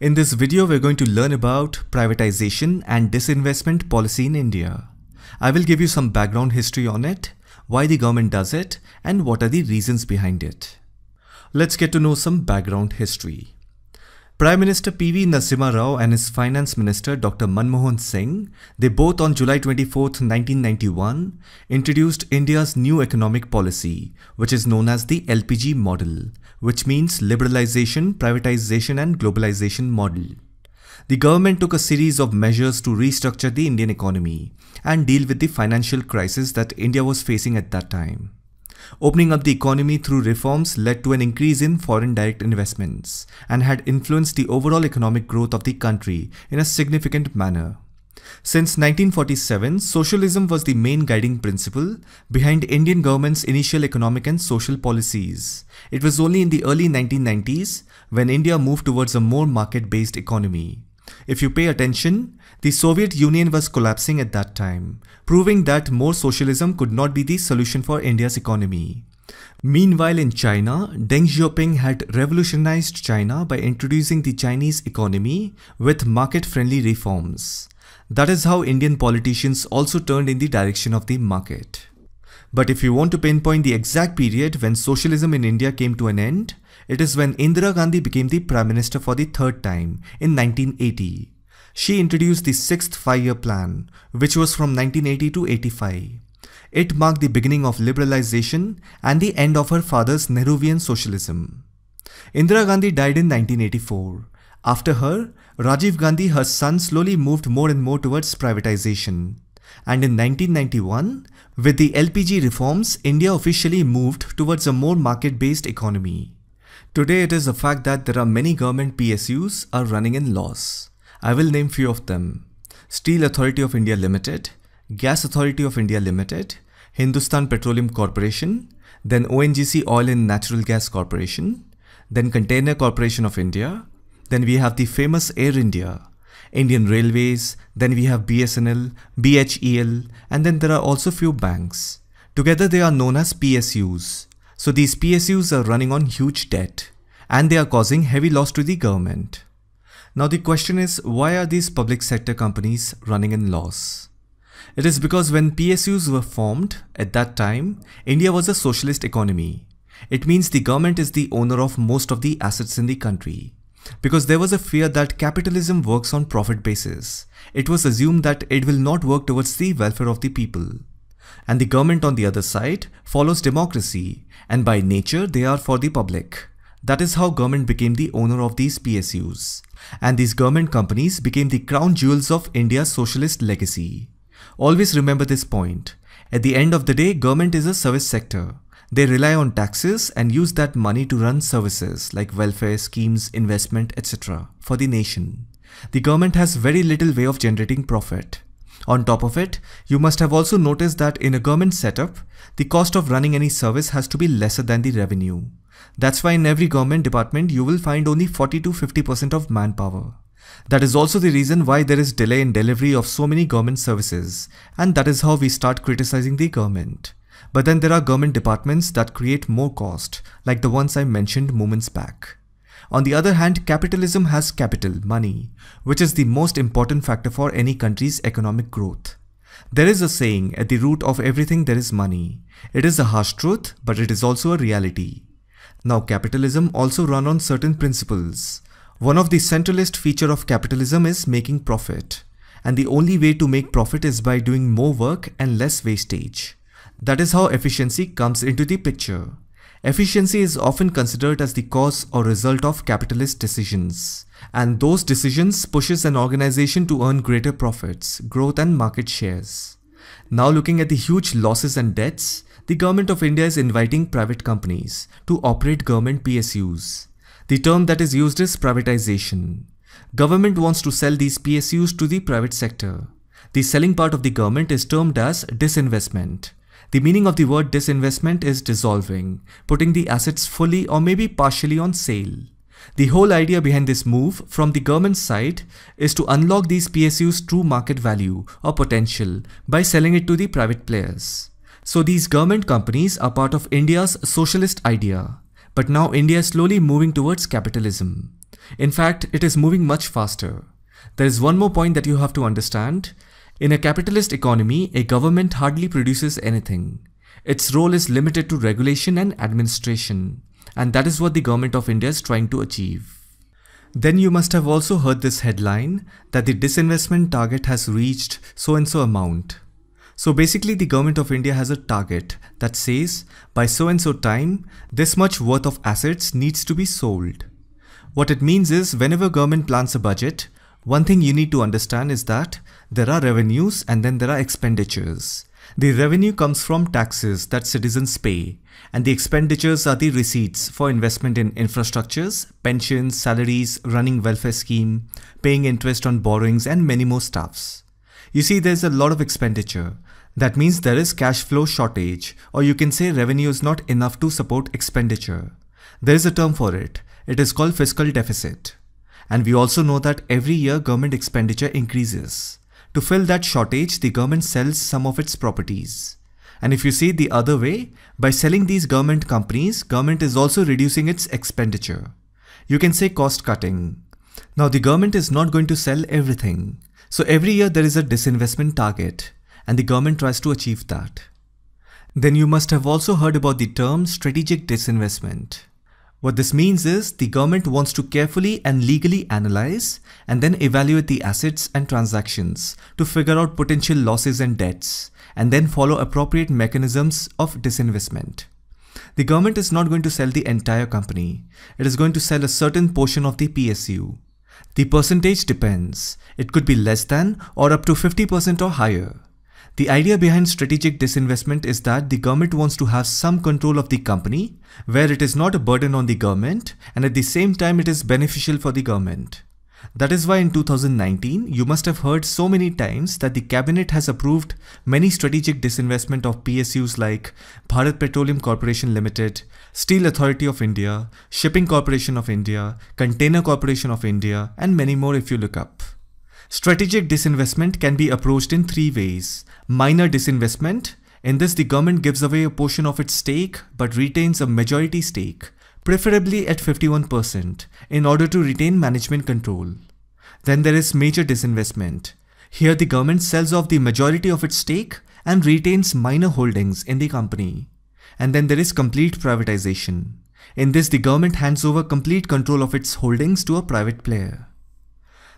In this video, we're going to learn about privatization and disinvestment policy in India. I will give you some background history on it, why the government does it, and what are the reasons behind it. Let's get to know some background history. Prime Minister PV Narasimha Rao and his Finance Minister Dr. Manmohan Singh, they both on July 24, 1991, introduced India's new economic policy, which is known as the LPG model, which means liberalization, privatization and globalization model. The government took a series of measures to restructure the Indian economy and deal with the financial crisis that India was facing at that time. Opening up the economy through reforms led to an increase in foreign direct investments and had influenced the overall economic growth of the country in a significant manner. Since 1947, socialism was the main guiding principle behind Indian government's initial economic and social policies. It was only in the early 1990s when India moved towards a more market-based economy. If you pay attention, the Soviet Union was collapsing at that time, proving that more socialism could not be the solution for India's economy. Meanwhile in China, Deng Xiaoping had revolutionized China by introducing the Chinese economy with market-friendly reforms. That is how Indian politicians also turned in the direction of the market. But if you want to pinpoint the exact period when socialism in India came to an end, it is when Indira Gandhi became the Prime Minister for the third time in 1980. She introduced the sixth five-year plan, which was from 1980 to 85. It marked the beginning of liberalization and the end of her father's Nehruvian socialism. Indira Gandhi died in 1984. After her, Rajiv Gandhi, her son, slowly moved more and more towards privatization. And in 1991, with the LPG reforms, India officially moved towards a more market-based economy. Today it is a fact that there are many government PSUs are running in loss. I will name few of them. Steel Authority of India Limited, Gas Authority of India Limited, Hindustan Petroleum Corporation, then ONGC Oil and Natural Gas Corporation, then Container Corporation of India, then we have the famous Air India, Indian Railways, then we have BSNL, BHEL, and then there are also few banks. Together they are known as PSUs. So these PSUs are running on huge debt and they are causing heavy loss to the government. Now the question is why are these public sector companies running in loss? It is because when PSUs were formed at that time, India was a socialist economy. It means the government is the owner of most of the assets in the country. Because there was a fear that capitalism works on profit basis. It was assumed that it will not work towards the welfare of the people. And the government on the other side follows democracy and by nature they are for the public. That is how government became the owner of these PSUs. And these government companies became the crown jewels of India's socialist legacy. Always remember this point. At the end of the day, government is a service sector. They rely on taxes and use that money to run services like welfare schemes, investment, etc. for the nation. The government has very little way of generating profit. On top of it, you must have also noticed that in a government setup, the cost of running any service has to be lesser than the revenue. That's why in every government department you will find only 40 to 50% of manpower. That is also the reason why there is delay in delivery of so many government services and that is how we start criticizing the government. But then there are government departments that create more cost like the ones I mentioned moments back. On the other hand, capitalism has capital, money, which is the most important factor for any country's economic growth. There is a saying, at the root of everything there is money. It is a harsh truth, but it is also a reality. Now capitalism also run on certain principles. One of the centralist feature of capitalism is making profit. And the only way to make profit is by doing more work and less wastage. That is how efficiency comes into the picture. Efficiency is often considered as the cause or result of capitalist decisions. And those decisions pushes an organization to earn greater profits, growth and market shares. Now looking at the huge losses and debts, the Government of India is inviting private companies to operate government PSUs. The term that is used is privatization. Government wants to sell these PSUs to the private sector. The selling part of the government is termed as disinvestment. The meaning of the word disinvestment is dissolving, putting the assets fully or maybe partially on sale. The whole idea behind this move from the government side is to unlock these PSU's true market value or potential by selling it to the private players. So these government companies are part of India's socialist idea. But now India is slowly moving towards capitalism. In fact, it is moving much faster. There is one more point that you have to understand. In a capitalist economy, a government hardly produces anything. Its role is limited to regulation and administration. And that is what the government of India is trying to achieve. Then you must have also heard this headline that the disinvestment target has reached so and so amount. So basically the government of India has a target that says by so and so time this much worth of assets needs to be sold. What it means is whenever government plans a budget, one thing you need to understand is that there are revenues and then there are expenditures. The revenue comes from taxes that citizens pay, and the expenditures are the receipts for investment in infrastructures, pensions, salaries, running welfare scheme, paying interest on borrowings and many more stuffs. You see, there's a lot of expenditure. That means there is cash flow shortage, or you can say revenue is not enough to support expenditure. There is a term for it. It is called fiscal deficit. And we also know that every year government expenditure increases. To fill that shortage, the government sells some of its properties. And if you see it the other way, by selling these government companies, government is also reducing its expenditure. You can say cost cutting. Now the government is not going to sell everything. So every year there is a disinvestment target and the government tries to achieve that. Then you must have also heard about the term strategic disinvestment. What this means is the government wants to carefully and legally analyze and then evaluate the assets and transactions to figure out potential losses and debts and then follow appropriate mechanisms of disinvestment. The government is not going to sell the entire company. It is going to sell a certain portion of the PSU the percentage depends. It could be less than or up to 50% or higher. The idea behind strategic disinvestment is that the government wants to have some control of the company, where it is not a burden on the government and at the same time it is beneficial for the government. That is why in 2019, you must have heard so many times that the cabinet has approved many strategic disinvestment of PSUs like Bharat Petroleum Corporation Limited, Steel Authority of India, Shipping Corporation of India, Container Corporation of India, and many more if you look up. Strategic disinvestment can be approached in three ways. Minor disinvestment, in this the government gives away a portion of its stake but retains a majority stake preferably at 51%, in order to retain management control. Then there is major disinvestment. Here the government sells off the majority of its stake and retains minor holdings in the company. And then there is complete privatization. In this the government hands over complete control of its holdings to a private player.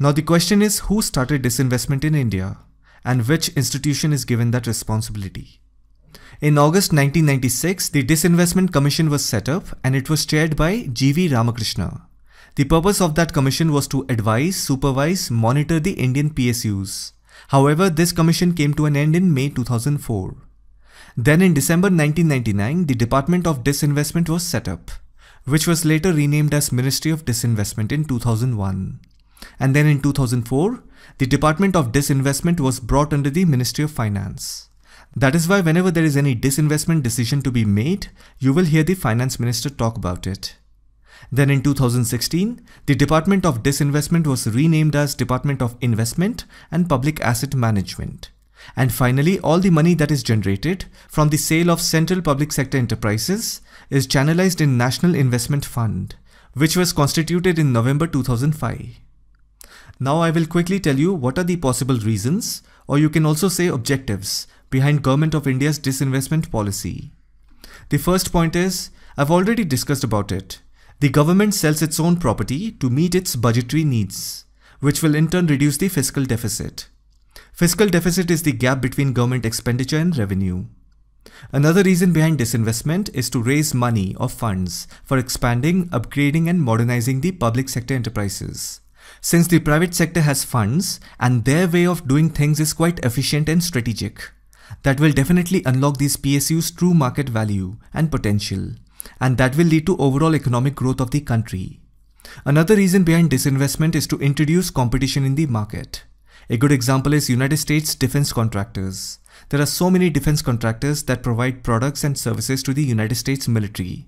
Now the question is who started disinvestment in India and which institution is given that responsibility? In August 1996, the Disinvestment Commission was set up and it was chaired by G.V. Ramakrishna. The purpose of that commission was to advise, supervise, monitor the Indian PSUs. However, this commission came to an end in May 2004. Then in December 1999, the Department of Disinvestment was set up, which was later renamed as Ministry of Disinvestment in 2001. And then in 2004, the Department of Disinvestment was brought under the Ministry of Finance. That is why whenever there is any disinvestment decision to be made, you will hear the finance minister talk about it. Then in 2016, the Department of Disinvestment was renamed as Department of Investment and Public Asset Management. And finally, all the money that is generated from the sale of central public sector enterprises is channelized in National Investment Fund, which was constituted in November 2005. Now I will quickly tell you what are the possible reasons or you can also say objectives behind Government of India's disinvestment policy. The first point is, I've already discussed about it. The government sells its own property to meet its budgetary needs, which will in turn reduce the fiscal deficit. Fiscal deficit is the gap between government expenditure and revenue. Another reason behind disinvestment is to raise money or funds for expanding, upgrading and modernizing the public sector enterprises. Since the private sector has funds and their way of doing things is quite efficient and strategic that will definitely unlock these PSU's true market value and potential, and that will lead to overall economic growth of the country. Another reason behind disinvestment is to introduce competition in the market. A good example is United States defense contractors. There are so many defense contractors that provide products and services to the United States military.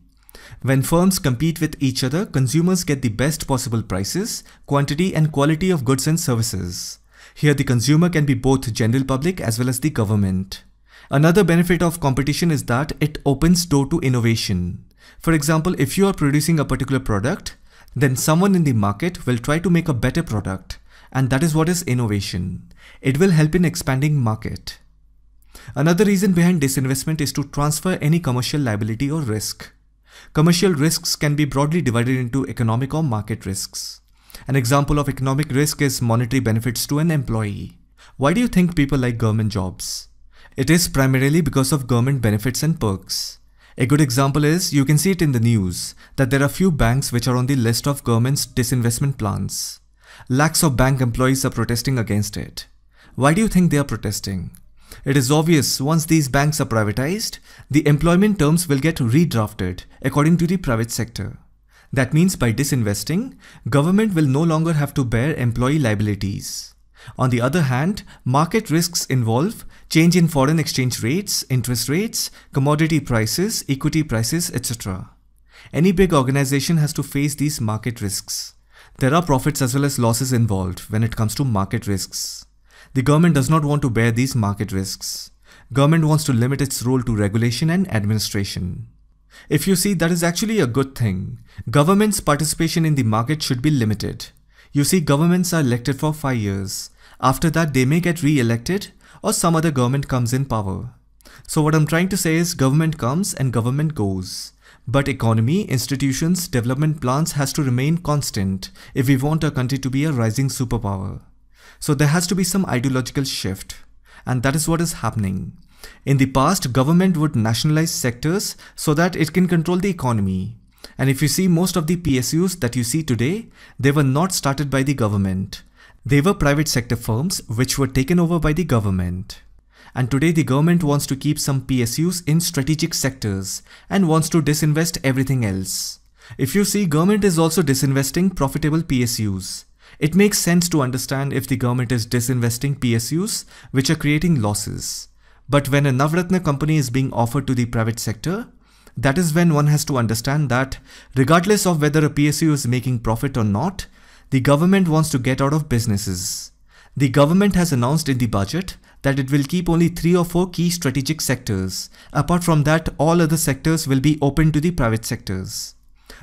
When firms compete with each other, consumers get the best possible prices, quantity and quality of goods and services. Here the consumer can be both general public as well as the government. Another benefit of competition is that it opens door to innovation. For example, if you are producing a particular product, then someone in the market will try to make a better product and that is what is innovation. It will help in expanding market. Another reason behind disinvestment is to transfer any commercial liability or risk. Commercial risks can be broadly divided into economic or market risks. An example of economic risk is monetary benefits to an employee. Why do you think people like government jobs? It is primarily because of government benefits and perks. A good example is, you can see it in the news, that there are few banks which are on the list of government's disinvestment plans. Lakhs of bank employees are protesting against it. Why do you think they are protesting? It is obvious once these banks are privatized, the employment terms will get redrafted according to the private sector. That means by disinvesting, government will no longer have to bear employee liabilities. On the other hand, market risks involve change in foreign exchange rates, interest rates, commodity prices, equity prices, etc. Any big organization has to face these market risks. There are profits as well as losses involved when it comes to market risks. The government does not want to bear these market risks. Government wants to limit its role to regulation and administration. If you see, that is actually a good thing. Government's participation in the market should be limited. You see, governments are elected for 5 years. After that, they may get re-elected or some other government comes in power. So what I'm trying to say is government comes and government goes. But economy, institutions, development plans has to remain constant if we want our country to be a rising superpower. So there has to be some ideological shift and that is what is happening. In the past, government would nationalize sectors so that it can control the economy. And if you see most of the PSUs that you see today, they were not started by the government. They were private sector firms which were taken over by the government. And today the government wants to keep some PSUs in strategic sectors and wants to disinvest everything else. If you see government is also disinvesting profitable PSUs. It makes sense to understand if the government is disinvesting PSUs, which are creating losses. But when a Navratna company is being offered to the private sector, that is when one has to understand that, regardless of whether a PSU is making profit or not, the government wants to get out of businesses. The government has announced in the budget that it will keep only 3 or 4 key strategic sectors. Apart from that, all other sectors will be open to the private sectors.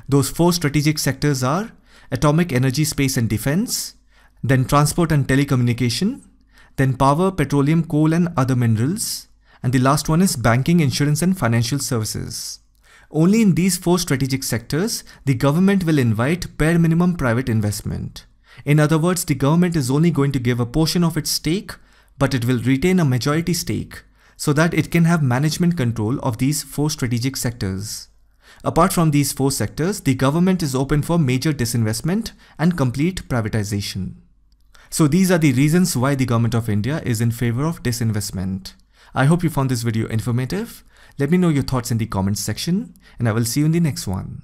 Those 4 strategic sectors are atomic energy, space and defense, then transport and telecommunication, then power, petroleum, coal and other minerals, and the last one is banking, insurance and financial services. Only in these four strategic sectors, the government will invite bare minimum private investment. In other words, the government is only going to give a portion of its stake, but it will retain a majority stake so that it can have management control of these four strategic sectors. Apart from these four sectors, the government is open for major disinvestment and complete privatization. So these are the reasons why the government of India is in favor of disinvestment. I hope you found this video informative. Let me know your thoughts in the comments section and I will see you in the next one.